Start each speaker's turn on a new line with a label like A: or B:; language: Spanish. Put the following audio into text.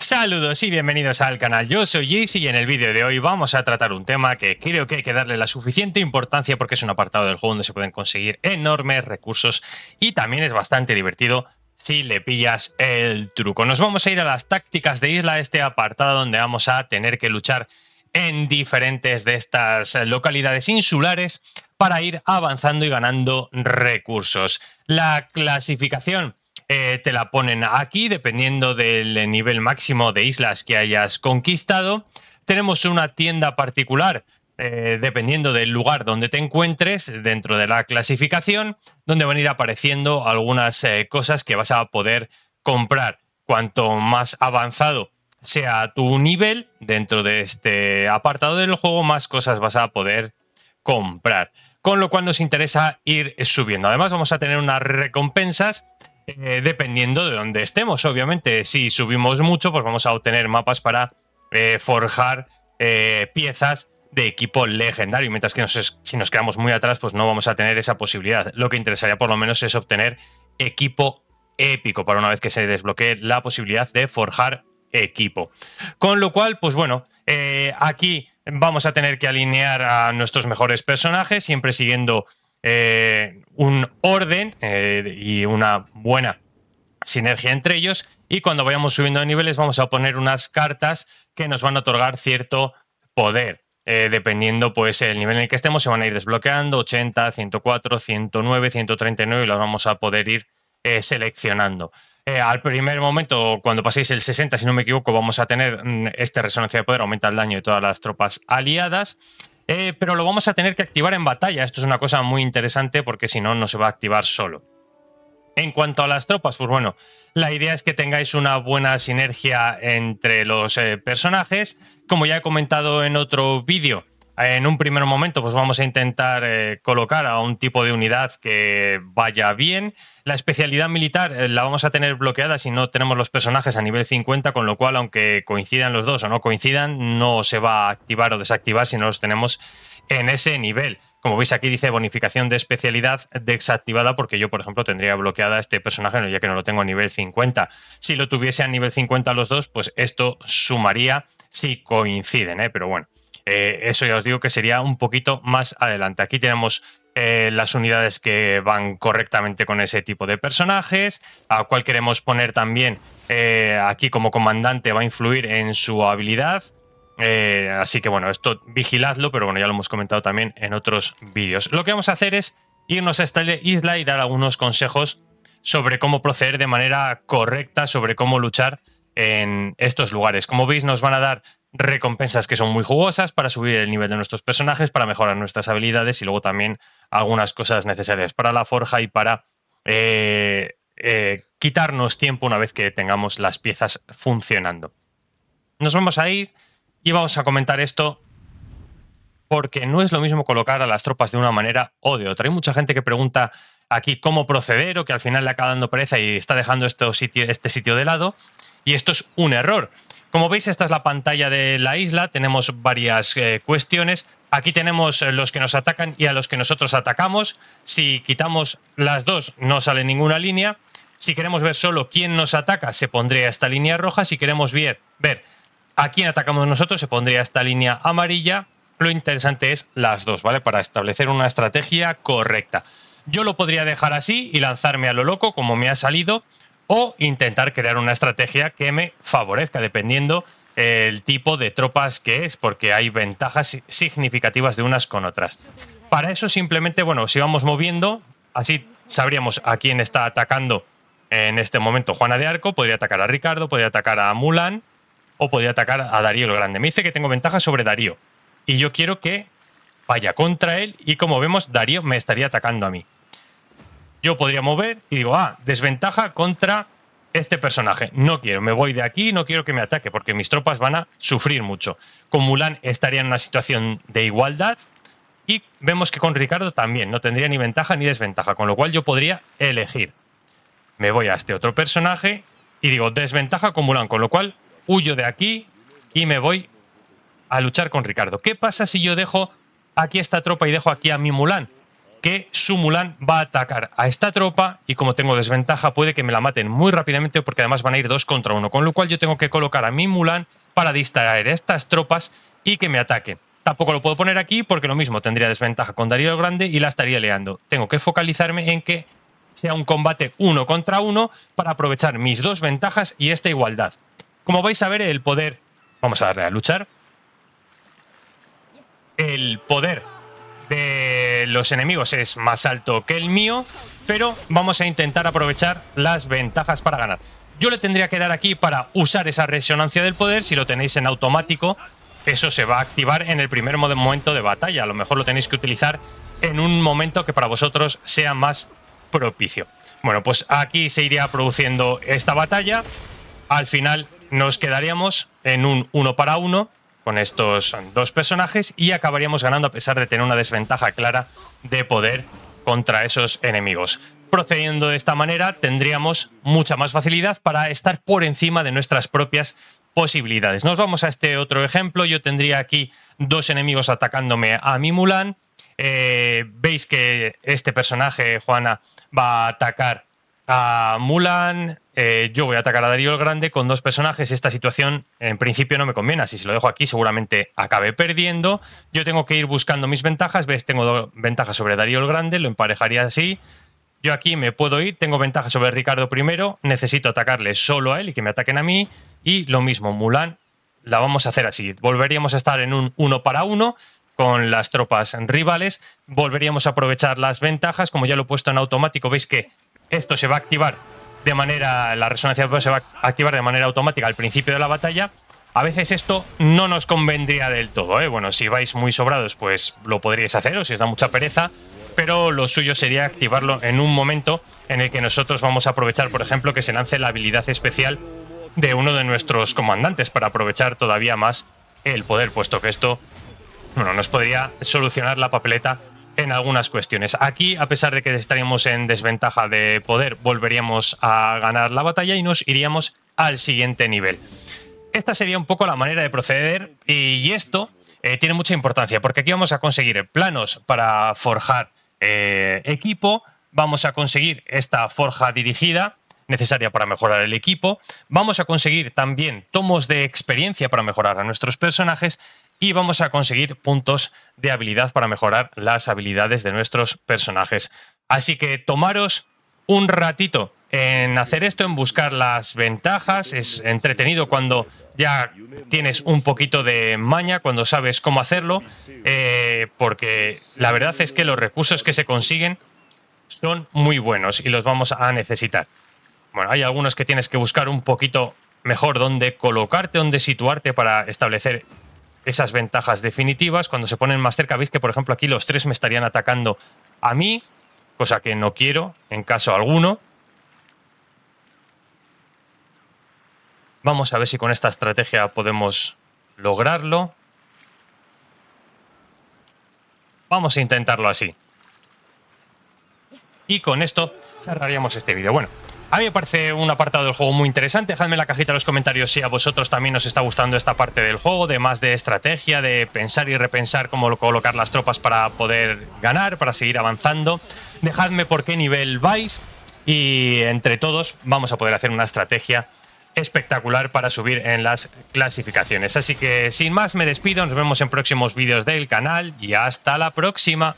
A: Saludos y bienvenidos al canal, yo soy Jesse y en el vídeo de hoy vamos a tratar un tema que creo que hay que darle la suficiente importancia porque es un apartado del juego donde se pueden conseguir enormes recursos y también es bastante divertido si le pillas el truco. Nos vamos a ir a las tácticas de isla, este apartado donde vamos a tener que luchar en diferentes de estas localidades insulares para ir avanzando y ganando recursos. La clasificación eh, te la ponen aquí, dependiendo del nivel máximo de islas que hayas conquistado. Tenemos una tienda particular, eh, dependiendo del lugar donde te encuentres dentro de la clasificación, donde van a ir apareciendo algunas eh, cosas que vas a poder comprar. Cuanto más avanzado sea tu nivel dentro de este apartado del juego, más cosas vas a poder comprar. Con lo cual nos interesa ir subiendo. Además vamos a tener unas recompensas eh, dependiendo de donde estemos. Obviamente, si subimos mucho, pues vamos a obtener mapas para eh, forjar eh, piezas de equipo legendario, mientras que si nos quedamos muy atrás, pues no vamos a tener esa posibilidad. Lo que interesaría por lo menos es obtener equipo épico para una vez que se desbloquee la posibilidad de forjar equipo. Con lo cual, pues bueno, aquí vamos a tener que alinear a nuestros mejores personajes, siempre siguiendo eh, un orden eh, y una buena sinergia entre ellos. Y cuando vayamos subiendo de niveles vamos a poner unas cartas que nos van a otorgar cierto poder. Eh, dependiendo pues el nivel en el que estemos, se van a ir desbloqueando 80, 104, 109, 139 y las vamos a poder ir seleccionando. al primer momento, cuando paséis el 60, si no me equivoco, vamos a tener mm, esta resonancia de poder, aumenta el daño de todas las tropas aliadas. Eh, pero lo vamos a tener que activar en batalla. Esto es una cosa muy interesante porque si no, no se va a activar solo. En cuanto a las tropas, pues bueno, la idea es que tengáis una buena sinergia entre los eh, personajes. Como ya he comentado en otro vídeo, en un primer momento pues vamos a intentar eh, colocar a un tipo de unidad que vaya bien. La especialidad militar eh, la vamos a tener bloqueada si no tenemos los personajes a nivel 50, con lo cual aunque coincidan los dos o no coincidan, no se va a activar o desactivar si no los tenemos en ese nivel. Como veis aquí dice bonificación de especialidad desactivada porque yo, por ejemplo, tendría bloqueada a este personaje ya que no lo tengo a nivel 50. Si lo tuviese a nivel 50 los dos, pues esto sumaría si coinciden, ¿eh? pero bueno. Eh, eso ya os digo que sería un poquito más adelante. Aquí tenemos eh, las unidades que van correctamente con ese tipo de personajes, a cual queremos poner también eh, aquí como comandante va a influir en su habilidad. así que bueno, esto vigiladlo, pero bueno, ya lo hemos comentado también en otros vídeos. Lo que vamos a hacer es irnos a esta isla y dar algunos consejos sobre cómo proceder de manera correcta, sobre cómo luchar en estos lugares. Como veis, nos van a dar recompensas que son muy jugosas para subir el nivel de nuestros personajes, para mejorar nuestras habilidades y luego también algunas cosas necesarias para la forja y para eh, eh, quitarnos tiempo una vez que tengamos las piezas funcionando. Nos vamos a ir y vamos a comentar esto porque no es lo mismo colocar a las tropas de una manera o de otra. Hay mucha gente que pregunta aquí cómo proceder o que al final le acaba dando pereza y está dejando sitio, este sitio de lado y esto es un error. Como veis, esta es la pantalla de la isla, tenemos varias eh, cuestiones. Aquí tenemos eh, los que nos atacan y a los que nosotros atacamos. Si quitamos las dos, no sale ninguna línea. Si queremos ver solo quién nos ataca, se pondría esta línea roja. Si queremos ver, ver a quién atacamos nosotros, se pondría esta línea amarilla. Lo interesante es las dos, ¿vale? Para establecer una estrategia correcta. Yo lo podría dejar así y lanzarme a lo loco, como me ha salido o intentar crear una estrategia que me favorezca dependiendo eh, el tipo de tropas que es, porque hay ventajas significativas de unas con otras. Para eso simplemente, bueno, si vamos moviendo, así sabríamos a quién está atacando en este momento Juana de Arco, podría atacar a Ricardo, podría atacar a Mulan o podría atacar a Darío el Grande. Me dice que tengo ventaja sobre Darío y yo quiero que vaya contra él y como vemos Darío me estaría atacando a mí yo podría mover y digo, ah, desventaja contra este personaje. No quiero, me voy de aquí, no quiero que me ataque, porque mis tropas van a sufrir mucho. Con Mulan estaría en una situación de igualdad y vemos que con Ricardo también, no tendría ni ventaja ni desventaja, con lo cual yo podría elegir. Me voy a este otro personaje y digo, desventaja con Mulan, con lo cual huyo de aquí y me voy a luchar con Ricardo. ¿Qué pasa si yo dejo aquí esta tropa y dejo aquí a mi Mulan? que su Mulan va a atacar a esta tropa y como tengo desventaja puede que me la maten muy rápidamente porque además van a ir dos contra uno, con lo cual yo tengo que colocar a mi Mulan para distraer a estas tropas y que me ataque. Tampoco lo puedo poner aquí porque lo mismo tendría desventaja con Darío Grande y la estaría leando. Tengo que focalizarme en que sea un combate uno contra uno para aprovechar mis dos ventajas y esta igualdad. Como vais a ver, el poder... Vamos a darle a luchar. El poder de los enemigos es más alto que el mío, pero vamos a intentar aprovechar las ventajas para ganar. Yo le tendría que dar aquí para usar esa resonancia del poder, si lo tenéis en automático, eso se va a activar en el primer momento de batalla, a lo mejor lo tenéis que utilizar en un momento que para vosotros sea más propicio. Bueno, pues aquí se iría produciendo esta batalla, al final nos quedaríamos en un uno para uno con estos dos personajes y acabaríamos ganando a pesar de tener una desventaja clara de poder contra esos enemigos. Procediendo de esta manera tendríamos mucha más facilidad para estar por encima de nuestras propias posibilidades. Nos vamos a este otro ejemplo. Yo tendría aquí dos enemigos atacándome a mi Mulan. Eh, veis que este personaje, Juana, va a atacar a Mulan. Eh, yo voy a atacar a Darío el Grande con dos personajes. Esta situación en principio no me conviene, así si lo dejo aquí seguramente acabe perdiendo. Yo tengo que ir buscando mis ventajas, ves, tengo ventajas sobre Darío el Grande, lo emparejaría así. Yo aquí me puedo ir, tengo ventaja sobre Ricardo primero. necesito atacarle solo a él y que me ataquen a mí. Y lo mismo, Mulan, la vamos a hacer así. Volveríamos a estar en un uno para uno con las tropas rivales, volveríamos a aprovechar las ventajas, como ya lo he puesto en automático, veis que esto se va a activar de manera, la resonancia se va a activar de manera automática al principio de la batalla. A veces esto no nos convendría del todo, ¿eh? Bueno, si vais muy sobrados, pues lo podríais hacer o si os da mucha pereza, pero lo suyo sería activarlo en un momento en el que nosotros vamos a aprovechar, por ejemplo, que se lance la habilidad especial de uno de nuestros comandantes para aprovechar todavía más el poder, puesto que esto bueno, nos podría solucionar la papeleta en algunas cuestiones. Aquí, a pesar de que estaríamos en desventaja de poder, volveríamos a ganar la batalla y nos iríamos al siguiente nivel. Esta sería un poco la manera de proceder y esto eh, tiene mucha importancia porque aquí vamos a conseguir planos para forjar eh, equipo, vamos a conseguir esta forja dirigida necesaria para mejorar el equipo, vamos a conseguir también tomos de experiencia para mejorar a nuestros personajes y vamos a conseguir puntos de habilidad para mejorar las habilidades de nuestros personajes. Así que tomaros un ratito en hacer esto, en buscar las ventajas. Es entretenido cuando ya tienes un poquito de maña, cuando sabes cómo hacerlo, eh, porque la verdad es que los recursos que se consiguen son muy buenos y los vamos a necesitar. Bueno, hay algunos que tienes que buscar un poquito mejor dónde colocarte, dónde situarte para establecer esas ventajas definitivas. Cuando se ponen más cerca, veis que, por ejemplo, aquí los tres me estarían atacando a mí, cosa que no quiero en caso alguno. Vamos a ver si con esta estrategia podemos lograrlo. Vamos a intentarlo así. Y con esto cerraríamos este vídeo. Bueno, a mí me parece un apartado del juego muy interesante. Dejadme en la cajita de los comentarios si a vosotros también os está gustando esta parte del juego, de más de estrategia, de pensar y repensar cómo colocar las tropas para poder ganar, para seguir avanzando. Dejadme por qué nivel vais y entre todos vamos a poder hacer una estrategia espectacular para subir en las clasificaciones. Así que sin más me despido, nos vemos en próximos vídeos del canal y hasta la próxima.